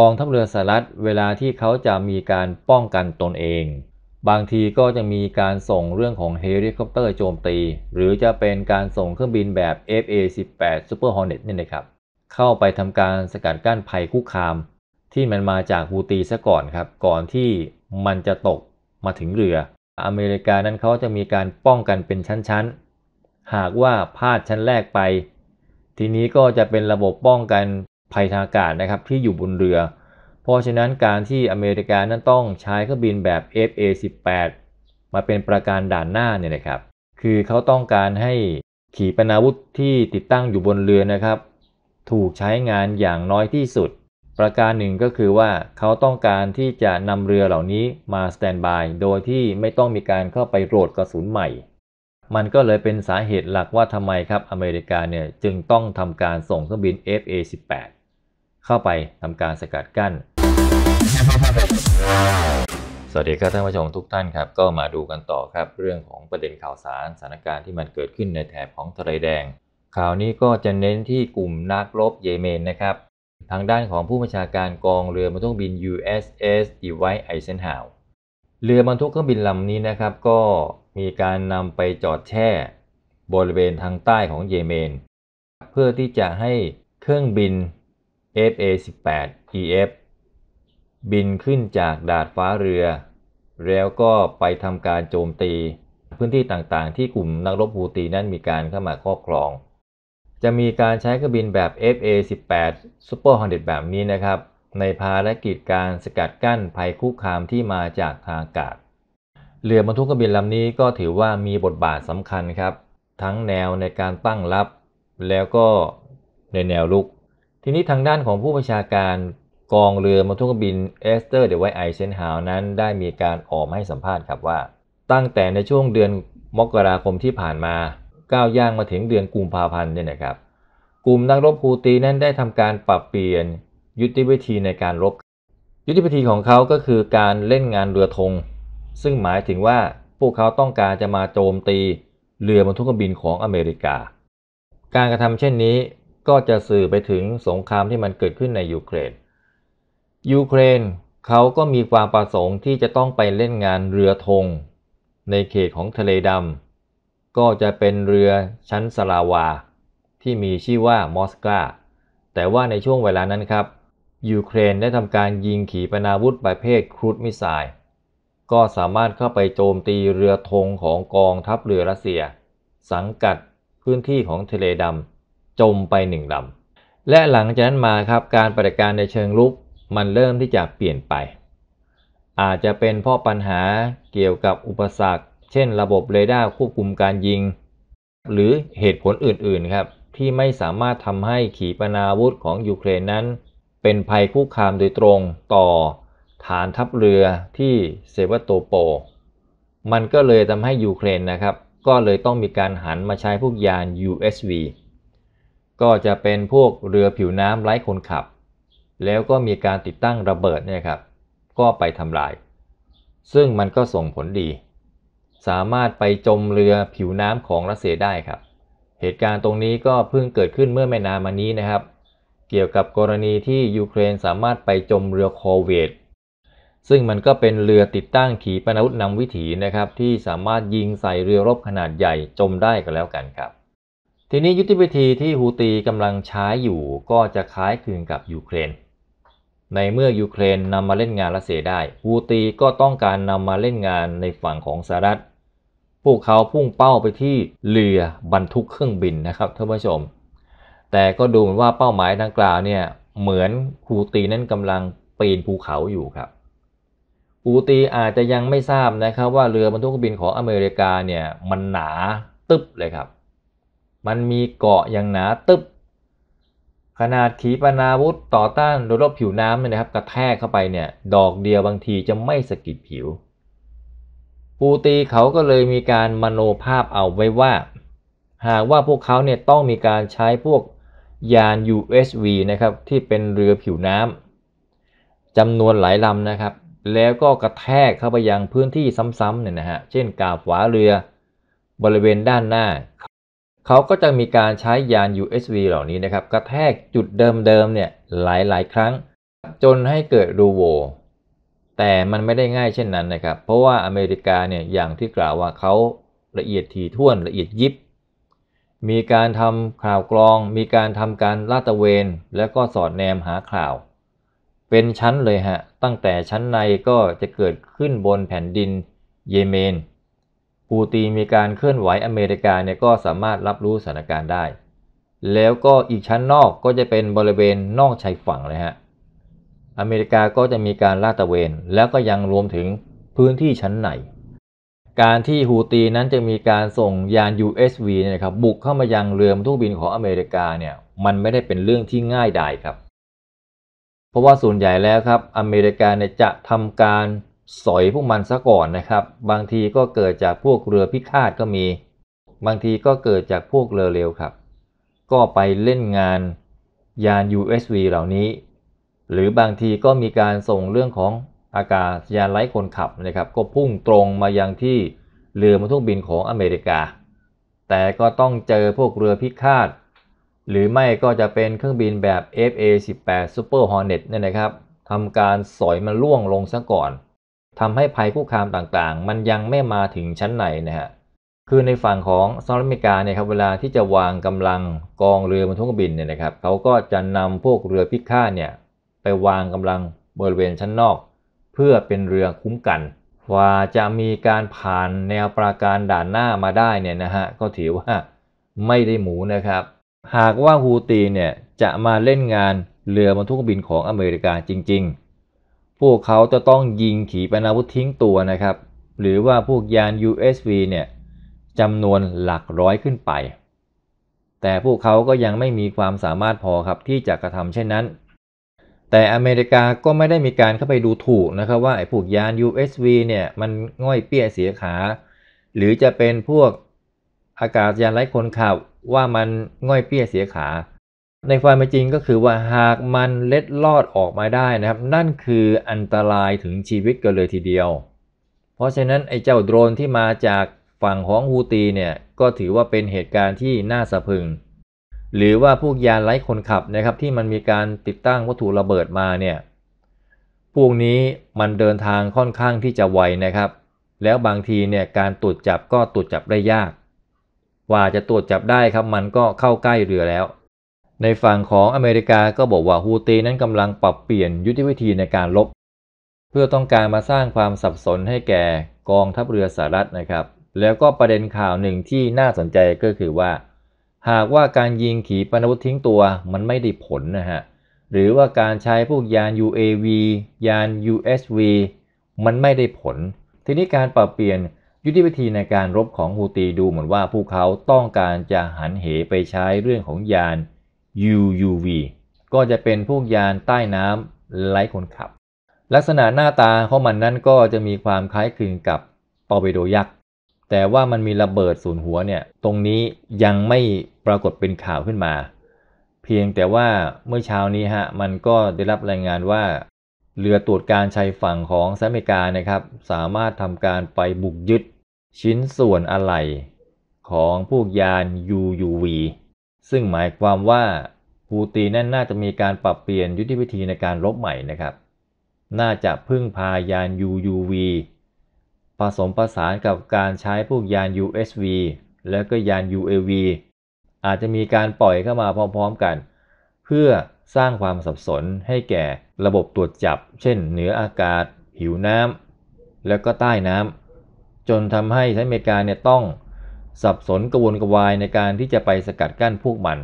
กองทัพเรือสหรัฐเวลาที่เขาจะมีการป้องกันตนเอง บางทีก็จะมีการส่งเรื่องของเฮลิคอปเตอร์โจมตี หรือจะเป็นการส่งเครื่องบินแบบ FA-18 Super Hornet นี่นะครับเข้าไปทำการสกัดกั้นภัยคุกคาม ที่มันมาจากฮูตีซะก่อน ครับ ก่อนที่มันจะตกมาถึงเรือ อเมริกานั้นเขาจะมีการป้องกันเป็นชั้นๆหากว่าพลาดชั้นแรกไป ทีนี้ก็จะเป็นระบบป้องกันภัยทางอากาศนะครับที่อยู่บนเรือเพราะฉะนั้นการที่อเมริกานั้นต้องใช้เครื่องบินแบบ FA18 มาเป็นประการด่านหน้าเนี่ยนะครับ คือเขาต้องการให้ขีปนาวุธที่ติดตั้งอยู่บนเรือนะครับ ถูกใช้งานอย่างน้อยที่สุด ประการหนึ่งก็คือว่าเขาต้องการที่จะนำเรือเหล่านี้มาสแตนบายโดยที่ไม่ต้องมีการเข้าไปโหลดกระสุนใหม่ มันก็เลยเป็นสาเหตุหลักว่าทำไมครับ อเมริกาเนี่ยจึงต้องทำการส่งเครื่องบิน FA18 เข้าไปทำการสกัดกั้น สวัสดีครับท่านผู้ชมทุกท่านครับ ก็มาดูกันต่อครับ เรื่องของประเด็นข่าวสารสถานการณ์ที่มันเกิดขึ้นในแถบของทะเลแดง ข่าวนี้ก็จะเน้นที่กลุ่มนักรบเยเมนนะครับ ทางด้านของผู้บัญชาการกองเรือบรรทุกบิน USS Dwight Eisenhower เรือบรรทุกเครื่องบินลำนี้นะครับก็มีการนำไปจอดแช่บริเวณทางใต้ของเยเมน เพื่อที่จะให้เครื่องบิน FA18EF บินขึ้นจากดาดฟ้าเรือ แล้วก็ไปทำการโจมตี พื้นที่ต่างๆ ที่กลุ่มนักรบฮูตีนั้นมีการเข้ามาครอบครอง จะมีการใช้เครื่องบินแบบ FA18 Super Hornet แบบนี้นะครับ ในภารกิจการสกัดกั้นภัยคุกคามที่มาจากทางอากาศเรือบรรทุกเครื่องบินลำนี้ก็ถือว่ามีบทบาทสำคัญครับ ทั้งแนวในการตั้งรับแล้วก็ในแนวลุกทีนี้ทางด้านของผู้ประชาการกองเรือบรรทุกบินเอสเตอร์เดวไวไอเซนฮาวนั้นได้มีการออกมาให้สัมภาษณ์ครับว่า ตั้งแต่ในช่วงเดือนมกราคมที่ผ่านมา ก้าวย่างมาถึงเดือนกุมภาพันธ์เนี่ยนะครับ กลุ่มนักรบคูตีนั้นได้ทำการปรับเปลี่ยนยุทธวิธีในการรบ ยุทธวิธีของเขาก็คือการเล่นงานเรือธงซึ่งหมายถึงว่าพวกเขาต้องการจะมาโจมตีเรือบรรทุกบินของอเมริกา การกระทำเช่นนี้ก็จะสื่อไปถึงสงครามที่มันเกิดขึ้นในยูเครน ยูเครนเขาก็มีความประสงค์ที่จะต้องไปเล่นงานเรือธงในเขตของทะเลดำก็จะเป็นเรือชั้นสลาวา ที่มีชื่อว่ามอสกาแต่ว่าในช่วงเวลานั้นครับยูเครนได้ทำการยิงขีปนาวุธประเภทครูดมิสไซล์ก็สามารถเข้าไปโจมตีเรือธงของกองทัพเรือรัสเซีย สังกัดพื้นที่ของทะเลดำจมไปหนึ่งลำ และหลังจากนั้นมาครับการปฏิิการในเชิงลุกมันเริ่มที่จะเปลี่ยนไป อาจจะเป็นเพราะปัญหาเกี่ยวกับอุปสรรคเช่นระบบเรดาร์ควบคุมการยิง หรือเหตุผลอื่นๆครับที่ไม่สามารถทำให้ขีปนาวุธของยูเครนนั้น เป็นภัยคุกคามโดยตรงต่อฐานทัพเรือที่เซเวโตโป มันก็เลยทำให้ยูเครนนะครับก็เลยต้องมีการหันมาใช้พวกยาน USV ก็จะเป็นพวกเรือผิวน้ำไร้คนขับ แล้วก็มีการติดตั้งระเบิดเนี่ยครับก็ไปทำลาย ซึ่งมันก็ส่งผลดี สามารถไปจมเรือผิวน้ำของรัสเซียได้ครับ เหตุการณ์ตรงนี้ก็เพิ่งเกิดขึ้นเมื่อไม่นานมานี้นะครับเกี่ยวกับกรณีที่ยูเครนสามารถไปจมเรือคอเวตซึ่งมันก็เป็นเรือติดตั้งขีปนาวุธนำวิถีนะครับ ที่สามารถยิงใส่เรือรบขนาดใหญ่จมได้ก็แล้วกันครับทีนี้ยุทธวิธีที่ฮูตีกำลังใช้อยู่ก็จะคล้ายคลึงกับยูเครน ในเมื่อยูเครนนำมาเล่นงานรัสเซียได้ฮูตีก็ต้องการนำมาเล่นงานในฝั่งของสหรัฐพวกเขาพุ่งเป้าไปที่เรือบรรทุกเครื่องบินนะครับท่านผู้ชม แต่ก็ดูเหมือนว่าเป้าหมายดังกล่าวเนี่ยเหมือนฮูตีนั้นกำลังปีนภูเขาอยู่ครับฮูตีอาจจะยังไม่ทราบนะครับ ว่าเรือบรรทุกเครื่องบินของอเมริกาเนี่ยมันหนาตึ๊บเลยครับมันมีเกาะอย่างหนาตึบ ขนาดขีปนาวุธต่อต้านโดรอบผิวน้ำเนี่ยนะครับ กระแทกเข้าไปเนี่ยดอกเดียวบางทีจะไม่สะกิดผิว ปูตีเขาก็เลยมีการมโนภาพเอาไว้ว่า หากว่าพวกเขาเนี่ยต้องมีการใช้พวกยาน USV นะครับที่เป็นเรือผิวน้ำจำนวนหลายลำนะครับแล้วก็กระแทกเข้าไปยังพื้นที่ซ้ำๆเนี่ยนะฮะเช่นกาบฝาเรือบริเวณด้านหน้าเขาก็จะมีการใช้ยาน USV เหล่านี้นะครับกระแทกจุดเดิมๆเนี่ยหลายๆ ครั้งจนให้เกิดรูโวแต่มันไม่ได้ง่ายเช่นนั้นนะครับเพราะว่าอเมริกาเนี่ยอย่างที่กล่าวว่าเขาละเอียดถี่ถ้วนละเอียดยิบ มีการทำข่าวกรอง มีการทำการลาดตระเวน แล้วก็สอดแนมหาข่าว เป็นชั้นเลยฮะตั้งแต่ชั้นในก็จะเกิดขึ้นบนแผ่นดินเยเมนฮูตีมีการเคลื่อนไหวอเมริกาเนี่ยก็สามารถรับรู้สถานการณ์ได้ แล้วก็อีกชั้นนอกก็จะเป็นบริเวณนอกชายฝั่งเลยฮะอเมริกาก็จะมีการลาดตระเวนแล้วก็ยังรวมถึงพื้นที่ชั้นในการที่ฮูตีนั้นจะมีการส่งยาน USV เนี่ยะครับบุกเข้ามายังเรือทุกบินของอเมริกาเนี่ยมันไม่ได้เป็นเรื่องที่ง่ายดายครับ เพราะว่าส่วนใหญ่แล้วครับอเมริกาเนี่ยจะทำการสอยพวกมันซะก่อนนะครับ บางทีก็เกิดจากพวกเรือพิฆาตก็มี บางทีก็เกิดจากพวกเรือเร็วครับ ก็ไปเล่นงานยาน USV เหล่านี้ หรือบางทีก็มีการส่งเรื่องของอากาศยานไร้คนขับนะครับ ก็พุ่งตรงมายังที่เรือบรรทุกบินของอเมริกา แต่ก็ต้องเจอพวกเรือพิฆาต หรือไม่ก็จะเป็นเครื่องบินแบบ FA18 Super Hornet เนี่ยนะครับทำการสอยมันล่วงลงซะก่อนทำให้ภัยคุกคามต่างๆมันยังไม่มาถึงชั้นไหนนะฮะ คือในฝั่งของสหรัฐอเมริกาเนี่ยครับเวลาที่จะวางกำลังกองเรือบรรทุกบินเนี่ยนะครับเขาก็จะนำพวกเรือพิฆาตเนี่ยไปวางกำลังบริเวณชั้นนอก เพื่อเป็นเรือคุ้มกัน ว่าจะมีการผ่านแนวปราการด่านหน้ามาได้เนี่ยนะฮะก็ถือว่าไม่ได้หมูนะครับ หากว่าฮูตีเนี่ยจะมาเล่นงานเรือบรรทุกบินของอเมริกาจริงๆพวกเขาจะต้องยิงขีปนาวุธทิ้งตัวนะครับหรือว่าพวกยาน USV เนี่ยจำนวนหลักร้อยขึ้นไป แต่พวกเขาก็ยังไม่มีความสามารถพอครับที่จะกระทำเช่นนั้น แต่อเมริกาก็ไม่ได้มีการเข้าไปดูถูกนะครับ ว่าไอ้พวกยาน USV เนี่ยมันง่อยเปี้ยเสียขา หรือจะเป็นพวกอากาศยานไร้คนขับว่ามันง่อยเปี้ยเสียขาในความเป็นจริงก็คือว่าหากมันเล็ดลอดออกมาได้นะครับ นั่นคืออันตรายถึงชีวิตกันเลยทีเดียว เพราะฉะนั้นไอ้เจ้าโดรนที่มาจากฝั่งของฮูตีเนี่ยก็ถือว่าเป็นเหตุการณ์ที่น่าสะพึง หรือว่าพวกยานไร้คนขับนะครับ ที่มันมีการติดตั้งวัตถุระเบิดมาเนี่ยพวกนี้มันเดินทางค่อนข้างที่จะไวนะครับ แล้วบางทีเนี่ยการตรวจจับก็ตรวจจับได้ยาก ว่าจะตรวจจับได้ครับมันก็เข้าใกล้เรือแล้วในฝั่งของอเมริกาก็บอกว่า ฮูตีนั้นกำลังปรับเปลี่ยนยุทธวิธีในการลบเพื่อต้องการมาสร้างความสับสนให้แก่กองทัพเรือสหรัฐนะครับ แล้วก็ประเด็นข่าวหนึ่งที่น่าสนใจก็คือว่า หากว่าการยิงขีปนาวุธทิ้งตัวมันไม่ได้ผลนะฮะ หรือว่าการใช้พวกยาน UAV ยาน USV มันไม่ได้ผล ทีนี้การปรับเปลี่ยนยุทธวิธีในการรบของฮูตีดูเหมือนว่าพวกเขาต้องการจะหันเหไปใช้เรื่องของยาน UUV ก็จะเป็นพวกยานใต้น้ำไร้คนขับ ลักษณะหน้าตาของมันนั้นก็จะมีความคล้ายคลึงกับตอร์เปโดยักษ์ แต่ว่ามันมีระเบิดศูนย์หัวเนี่ย ตรงนี้ยังไม่ปรากฏเป็นข่าวขึ้นมา เพียงแต่ว่าเมื่อเช้านี้ฮะ มันก็ได้รับรายงานว่าเรือตรวจการชายฝั่งของสหรัฐอเมริกานะครับ สามารถทำการไปบุกยึดชิ้นส่วนอะไหล่ของพวกยาน UUV ซึ่งหมายความว่าฮูตีนั่นน่าจะมีการปรับเปลี่ยนยุทธวิธีในการรบใหม่นะครับ น่าจะพึ่งพายาน UUV ผสมผสานกับการใช้พวกยาน USV แล้วก็ยาน UAV อาจจะมีการปล่อยเข้ามาพร้อมๆกัน เพื่อสร้างความสับสนให้แก่ระบบตรวจจับ เช่นเหนืออากาศ หิวน้ำแล้วก็ใต้น้ำจนทำให้สหรัฐอเมริกาเนี่ยต้องสับสนกระวนกระวายในการที่จะไปสกัดกั้นพวกมัน